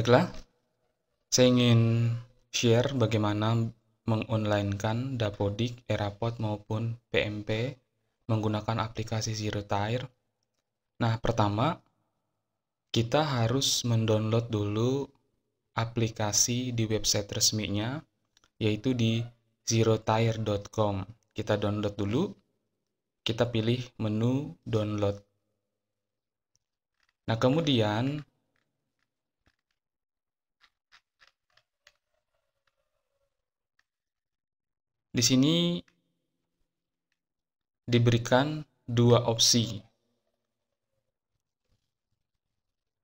Baiklah, saya ingin share bagaimana mengonlinekan Dapodik, Erapod maupun PMP menggunakan aplikasi Zero Tire. Nah, pertama kita harus mendownload dulu aplikasi di website resminya yaitu di zerotire.com. Kita download dulu. Kita pilih menu download. Nah, kemudian Di sini diberikan dua opsi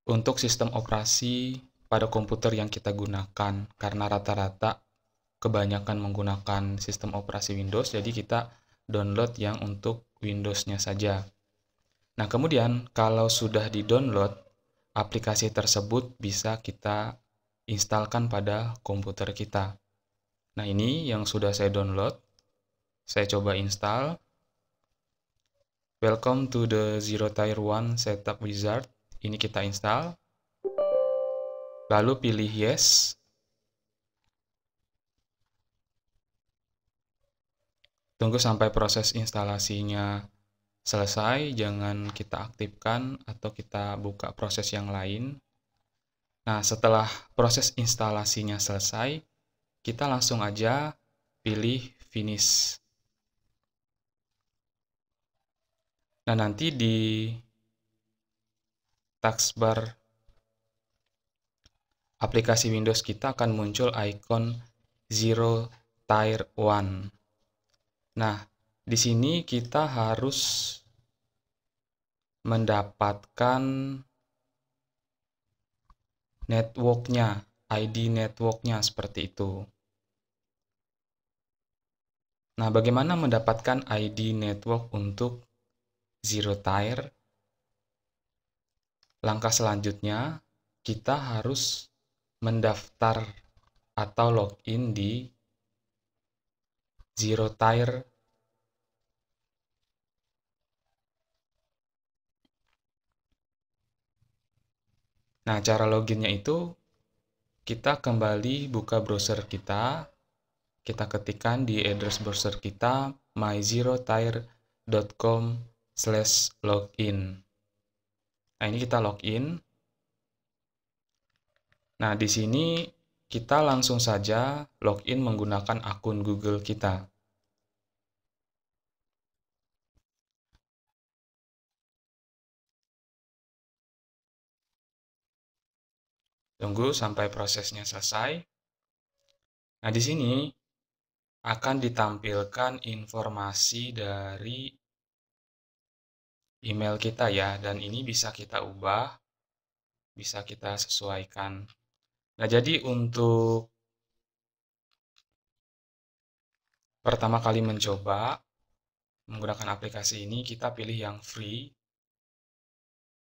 untuk sistem operasi pada komputer yang kita gunakan karena rata-rata kebanyakan menggunakan sistem operasi Windows jadi kita download yang untuk Windows-nya saja. Nah, kemudian kalau sudah di-download, aplikasi tersebut bisa kita instalkan pada komputer kita. Nah, ini yang sudah saya download. Saya coba install. Welcome to the Zero tire One Setup Wizard. Ini kita install. Lalu pilih yes. Tunggu sampai proses instalasinya selesai, jangan kita aktifkan atau kita buka proses yang lain. Nah, setelah proses instalasinya selesai, kita langsung aja pilih finish. Nah, nanti di taskbar aplikasi Windows kita akan muncul icon Zero tire one Nah, di sini kita harus mendapatkan networknya, ID networknya seperti itu. Nah, bagaimana mendapatkan ID network untuk zero tire? Langkah selanjutnya, kita harus mendaftar atau login di zero tire Nah, cara loginnya itu kita kembali buka browser kita, kita ketikkan di address browser kita myzerotire.com slash login. Nah, ini kita login. Nah, di sini kita langsung saja login menggunakan akun Google kita. Tunggu sampai prosesnya selesai. Nah, di sini akan ditampilkan informasi dari email kita ya dan ini bisa kita ubah bisa kita sesuaikan nah jadi untuk pertama kali mencoba menggunakan aplikasi ini kita pilih yang free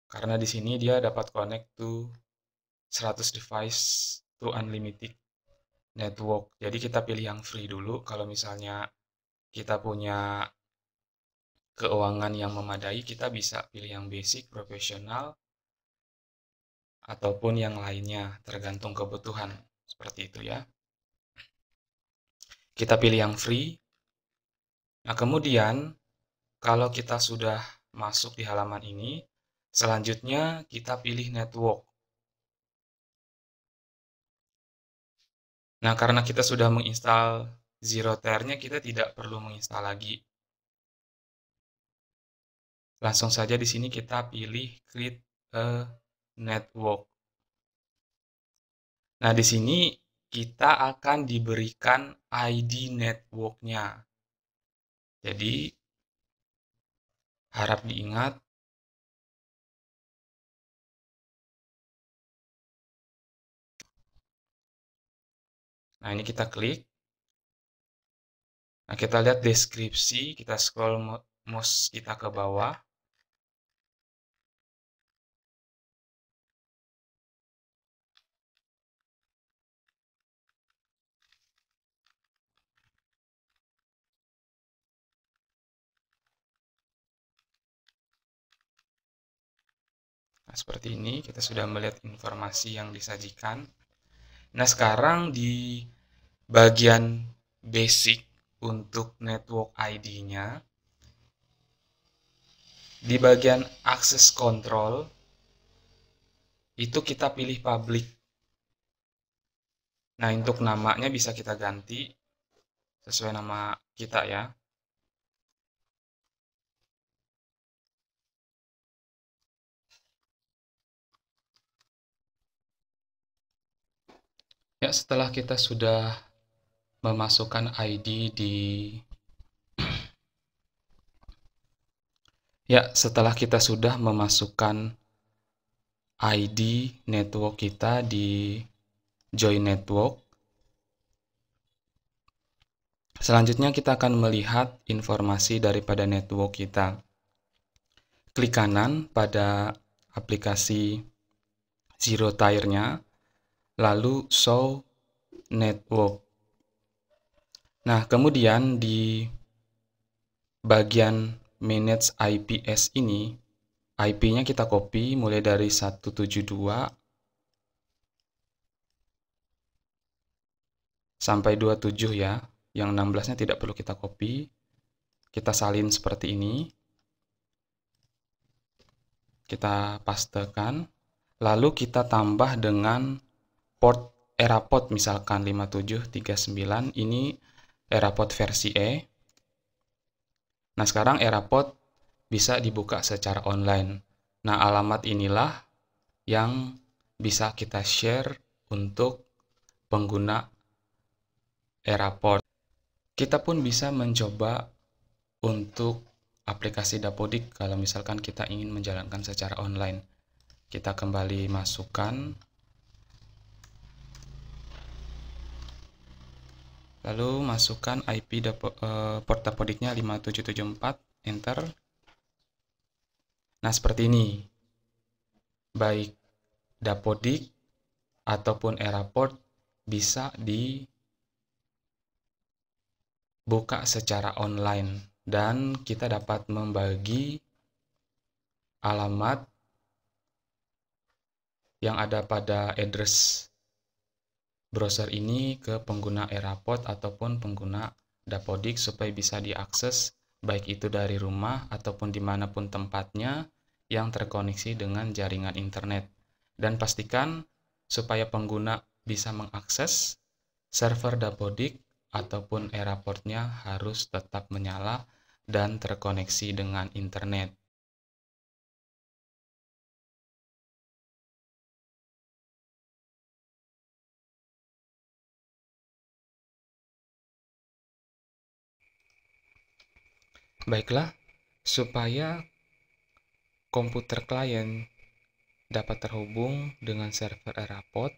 karena di sini dia dapat connect to 100 device to unlimited network. Jadi kita pilih yang free dulu. Kalau misalnya kita punya keuangan yang memadai, kita bisa pilih yang basic, profesional, ataupun yang lainnya, tergantung kebutuhan. Seperti itu ya. Kita pilih yang free. Nah, kemudian kalau kita sudah masuk di halaman ini, selanjutnya kita pilih network. Nah, karena kita sudah menginstal ZeroTer-nya, kita tidak perlu menginstal lagi. Langsung saja di sini kita pilih create a network. Nah, di sini kita akan diberikan ID networknya Jadi, harap diingat Nah, ini kita klik. Nah, kita lihat deskripsi, kita scroll mouse kita ke bawah. Nah, seperti ini kita sudah melihat informasi yang disajikan. Nah, sekarang di bagian basic untuk network ID-nya. Di bagian access control itu kita pilih public. Nah, untuk namanya bisa kita ganti sesuai nama kita ya. Ya, setelah kita sudah memasukkan ID di Ya, setelah kita sudah memasukkan ID network kita di join network, selanjutnya kita akan melihat informasi daripada network kita. Klik kanan pada aplikasi zero tire-nya, lalu show network. Nah, kemudian di bagian manage IPS ini, IP-nya kita copy mulai dari 172 sampai 27 ya. Yang 16-nya tidak perlu kita copy. Kita salin seperti ini. Kita pastekan. Lalu kita tambah dengan port era port misalkan 5739 ini Erapod versi E. Nah, sekarang Erapod bisa dibuka secara online. Nah, alamat inilah yang bisa kita share untuk pengguna Erapod. Kita pun bisa mencoba untuk aplikasi Dapodik kalau misalkan kita ingin menjalankan secara online. Kita kembali masukkan lalu masukkan IP uh, port dapodiknya 5774 enter nah seperti ini baik dapodik ataupun era port bisa dibuka secara online dan kita dapat membagi alamat yang ada pada address browser ini ke pengguna Airapod ataupun pengguna Dapodik supaya bisa diakses baik itu dari rumah ataupun dimanapun tempatnya yang terkoneksi dengan jaringan internet. Dan pastikan supaya pengguna bisa mengakses server Dapodik ataupun AirPodnya harus tetap menyala dan terkoneksi dengan internet. Baiklah, supaya komputer klien dapat terhubung dengan server Erapod,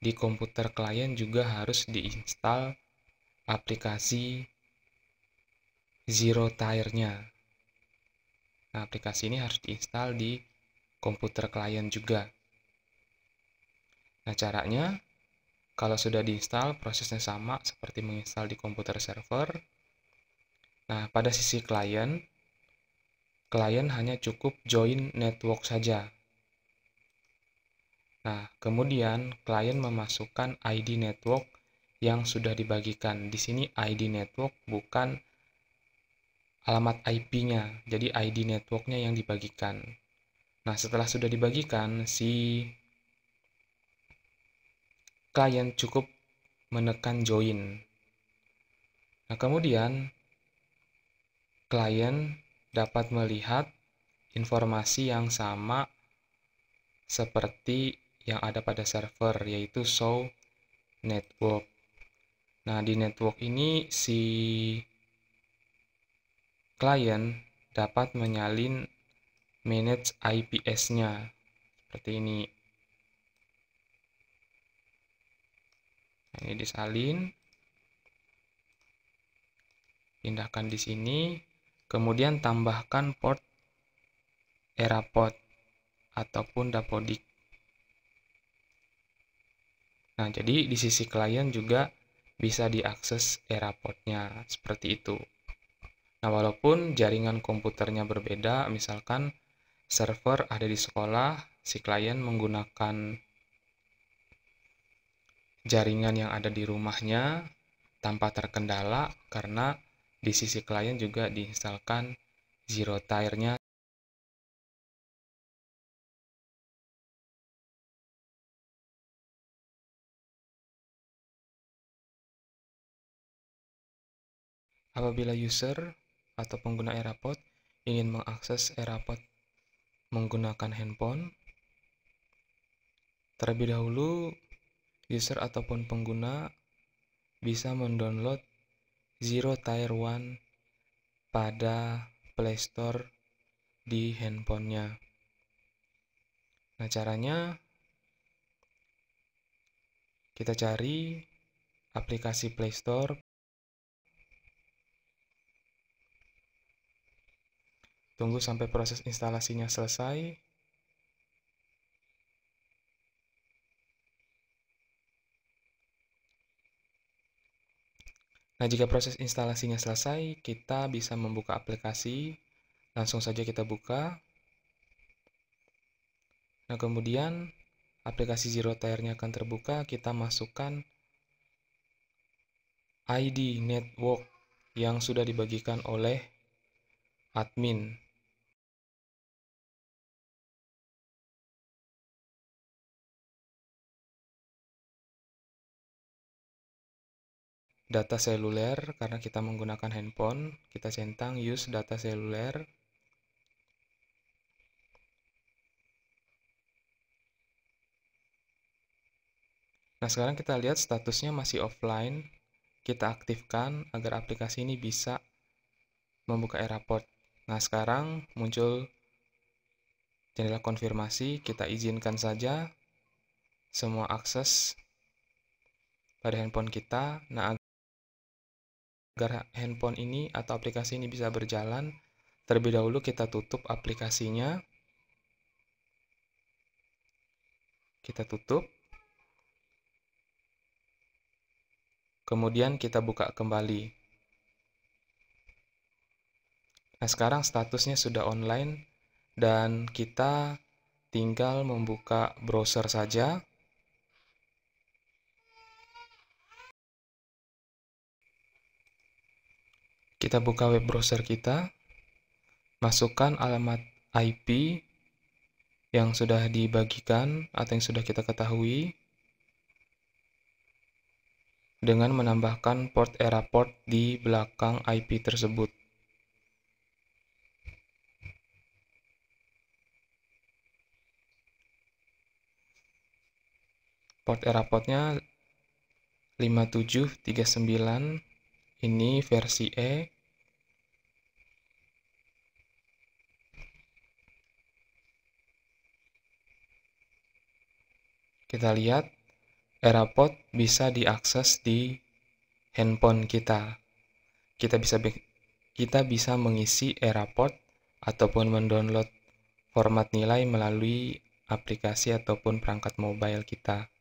di komputer klien juga harus diinstal aplikasi Zero Tire-nya. Nah, aplikasi ini harus diinstal di komputer klien juga. Nah, caranya kalau sudah diinstal, prosesnya sama seperti menginstal di komputer server Nah, pada sisi klien, klien hanya cukup join network saja. Nah, kemudian klien memasukkan ID network yang sudah dibagikan. Di sini ID network bukan alamat IP-nya, jadi ID network-nya yang dibagikan. Nah, setelah sudah dibagikan, si klien cukup menekan join. Nah, kemudian klien dapat melihat informasi yang sama seperti yang ada pada server yaitu show network. Nah, di network ini si klien dapat menyalin manage IPS-nya seperti ini. Nah, ini disalin. Pindahkan di sini Kemudian tambahkan port Erapod ataupun Dapodik. Nah, jadi di sisi klien juga bisa diakses Erapodnya seperti itu. Nah, walaupun jaringan komputernya berbeda, misalkan server ada di sekolah, si klien menggunakan jaringan yang ada di rumahnya tanpa terkendala karena di sisi klien juga diinstalkan zero tire-nya Apabila user atau pengguna AirPod ingin mengakses AirPod menggunakan handphone, terlebih dahulu user ataupun pengguna bisa mendownload Zero Tier One pada Play Store di handphonenya. Nah, caranya kita cari aplikasi Play Store. Tunggu sampai proses instalasinya selesai. Nah, jika proses instalasinya selesai, kita bisa membuka aplikasi. Langsung saja kita buka. Nah, kemudian aplikasi Zero Tire-nya akan terbuka. Kita masukkan ID network yang sudah dibagikan oleh admin. data seluler karena kita menggunakan handphone kita centang use data seluler nah sekarang kita lihat statusnya masih offline kita aktifkan agar aplikasi ini bisa membuka airport nah sekarang muncul jendela konfirmasi kita izinkan saja semua akses pada handphone kita nah agar handphone ini atau aplikasi ini bisa berjalan, terlebih dahulu kita tutup aplikasinya. Kita tutup. Kemudian kita buka kembali. Nah, sekarang statusnya sudah online dan kita tinggal membuka browser saja. Kita buka web browser kita. Masukkan alamat IP yang sudah dibagikan atau yang sudah kita ketahui dengan menambahkan port era port di belakang IP tersebut. Port era portnya 5739 ini versi E kita lihat Erapod bisa diakses di handphone kita. Kita bisa kita bisa mengisi Erapod ataupun mendownload format nilai melalui aplikasi ataupun perangkat mobile kita.